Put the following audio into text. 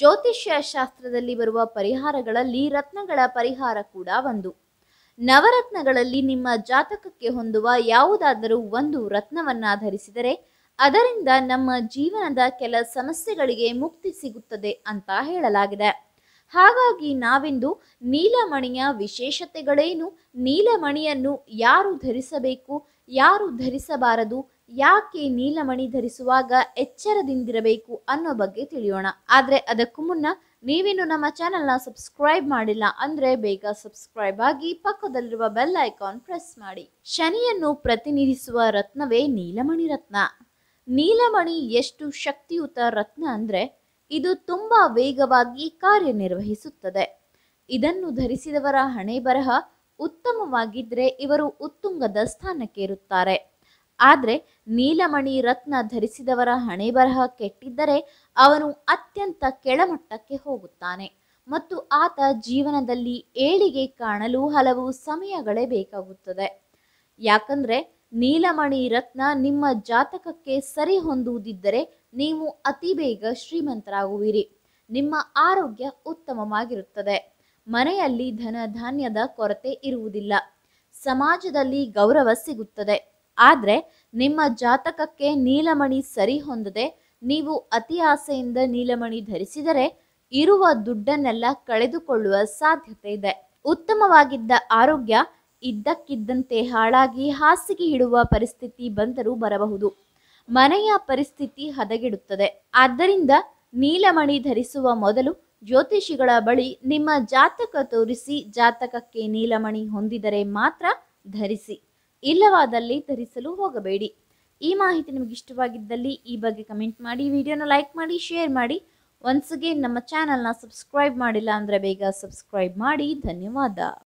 ಜ್ಯೋತಿಷ್ಯ ಶಾಸ್ತ್ರದಲ್ಲಿ ಬರುವ ಪರಿಹಾರಗಳಲ್ಲಿ ರತ್ನಗಳ ಪರಿಹಾರ ಕೂಡ ಒಂದು ನವರತ್ನಗಳಲ್ಲಿ ನಿಮ್ಮ ಜಾತಕಕ್ಕೆ ಹೊಂದುವ ಯಾವುದಾದರೂ ಒಂದು ರತ್ನವನ್ನು ಧರಿಸಿದರೆ ಅದರಿಂದ ನಮ್ಮ ಜೀವನದ ಕೆಲ ಸಮಸ್ಯೆಗಳಿಗೆ ಮುಕ್ತಿ ಸಿಗುತ್ತದೆ ಅಂತ ಹೇಳಲಾಗಿದೆ ಹಾಗಾಗಿ ನಾವಿಂದು ನೀಲಮಣಿಯ ವಿಶೇಷತೆಗಳೇನು ನೀಲಮಣಿಯನ್ನು ಯಾರು ಧರಿಸಬೇಕು ಯಾರು ಧರಿಸಬಾರದು ಯಾಕೆ ನೀಲಮಣಿ ಧರಿಸುವಾಗ ಎಚ್ಚರದಿಂದಿರಬೇಕು ಅನ್ನೋ ಬಗ್ಗೆ ತಿಳಿಯೋಣ ಆದರೆ ಅದಕ್ಕೂ ಮುನ್ನ ನೀವಿನ್ನು ನಮ್ಮ ಚಾನೆಲ್ನ ಸಬ್ಸ್ಕ್ರೈಬ್ ಮಾಡಿಲ್ಲ ಅಂದರೆ ಬೇಗ ಸಬ್ಸ್ಕ್ರೈಬ್ ಆಗಿ ಪಕ್ಕದಲ್ಲಿರುವ ಬೆಲ್ ಐಕಾನ್ ಪ್ರೆಸ್ ಮಾಡಿ ಶನಿಯನ್ನು ಪ್ರತಿನಿಧಿಸುವ ರತ್ನವೇ ನೀಲಮಣಿ ರತ್ನ ನೀಲಮಣಿ ಎಷ್ಟು ಶಕ್ತಿಯುತ ರತ್ನ ಅಂದರೆ ಇದು ತುಂಬ ವೇಗವಾಗಿ ಕಾರ್ಯನಿರ್ವಹಿಸುತ್ತದೆ ಇದನ್ನು ಧರಿಸಿದವರ ಹಣೆ ಬರಹ ಉತ್ತಮವಾಗಿದ್ದರೆ ಇವರು ಉತ್ತುಂಗದ ಸ್ಥಾನಕ್ಕೇರುತ್ತಾರೆ ಆದರೆ ನೀಲಮಣಿ ರತ್ನ ಧರಿಸಿದವರ ಹಣೆ ಬರಹ ಕೆಟ್ಟಿದ್ದರೆ ಅವನು ಅತ್ಯಂತ ಕೆಳಮಟ್ಟಕ್ಕೆ ಹೋಗುತ್ತಾನೆ ಮತ್ತು ಆತ ಜೀವನದಲ್ಲಿ ಏಳಿಗೆ ಕಾಣಲು ಹಲವು ಸಮಯಗಳೇ ಬೇಕಾಗುತ್ತದೆ ಯಾಕಂದರೆ ನೀಲಮಣಿ ರತ್ನ ನಿಮ್ಮ ಜಾತಕಕ್ಕೆ ಸರಿ ಹೊಂದುವುದಿದ್ದರೆ ನೀವು ಅತಿ ಬೇಗ ಶ್ರೀಮಂತರಾಗುವಿರಿ ನಿಮ್ಮ ಆರೋಗ್ಯ ಉತ್ತಮವಾಗಿರುತ್ತದೆ ಮನೆಯಲ್ಲಿ ಧನಧಾನ್ಯದ ಕೊರತೆ ಇರುವುದಿಲ್ಲ ಸಮಾಜದಲ್ಲಿ ಗೌರವ ಸಿಗುತ್ತದೆ ಆದರೆ ನಿಮ್ಮ ಜಾತಕಕ್ಕೆ ನೀಲಮಣಿ ಸರಿ ಹೊಂದದೆ ನೀವು ಅತಿ ಆಸೆಯಿಂದ ನೀಲಮಣಿ ಧರಿಸಿದರೆ ಇರುವ ದುಡ್ಡನ್ನೆಲ್ಲ ಕಳೆದುಕೊಳ್ಳುವ ಸಾಧ್ಯತೆ ಇದೆ ಉತ್ತಮವಾಗಿದ್ದ ಆರೋಗ್ಯ ಇದ್ದಕ್ಕಿದ್ದಂತೆ ಹಾಳಾಗಿ ಹಾಸಿಗೆ ಹಿಡುವ ಪರಿಸ್ಥಿತಿ ಬಂದರೂ ಬರಬಹುದು ಮನೆಯ ಪರಿಸ್ಥಿತಿ ಹದಗೆಡುತ್ತದೆ ಆದ್ದರಿಂದ ನೀಲಮಣಿ ಧರಿಸುವ ಮೊದಲು ಜ್ಯೋತಿಷಿಗಳ ಬಳಿ ನಿಮ್ಮ ಜಾತಕ ತೋರಿಸಿ ಜಾತಕಕ್ಕೆ ನೀಲಮಣಿ ಹೊಂದಿದರೆ ಮಾತ್ರ ಧರಿಸಿ ಇಲ್ಲವಾದಲ್ಲಿ ತರಿಸಲು ಹೋಗಬೇಡಿ ಈ ಮಾಹಿತಿ ನಿಮಗೆ ಇಷ್ಟವಾಗಿದ್ದಲ್ಲಿ ಈ ಬಗ್ಗೆ ಕಮೆಂಟ್ ಮಾಡಿ ವಿಡಿಯೋನ ಲೈಕ್ ಮಾಡಿ ಶೇರ್ ಮಾಡಿ ಒನ್ಸ್ ಅಗೇನ್ ನಮ್ಮ ಚಾನಲ್ನ ಸಬ್ಸ್ಕ್ರೈಬ್ ಮಾಡಿಲ್ಲ ಅಂದರೆ ಬೇಗ ಸಬ್ಸ್ಕ್ರೈಬ್ ಮಾಡಿ ಧನ್ಯವಾದ